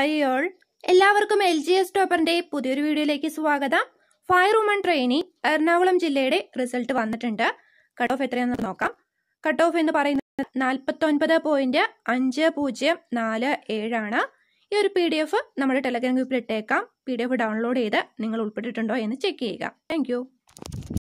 hi all എല്ലാവർക്കും L G S ടോപ്പറിന്റെ പുതിയൊരു വീഡിയോയിലേക്ക് സ്വാഗതം ഫയർ വുമൺ ട്രെയിനി എറണാകുളം ജില്ലയുടെ റിസൾട്ട് വന്നിട്ടുണ്ട് കട്ട് ഓഫ് എത്രയാണെന്ന് നോക്കാം കട്ട് ഓഫ് എന്ന് പറയുന്നത് നാൽപ്പത്തൊൻപത് പോയിന്റ് അഞ്ച് പൂജ്യം നാല് ഏഴാണ് ഈ ഒരു പി ഡി എഫ് നമ്മുടെ ടെലഗ്രാം ഗ്രൂപ്പിൽ ഇട്ടേക്കാം പി ഡി എഫ് ഡൗൺലോഡ് ചെയ്ത് നിങ്ങൾ ഉൾപ്പെട്ടിട്ടുണ്ടോ എന്ന് ചെക്ക് ചെയ്യുക താങ്ക്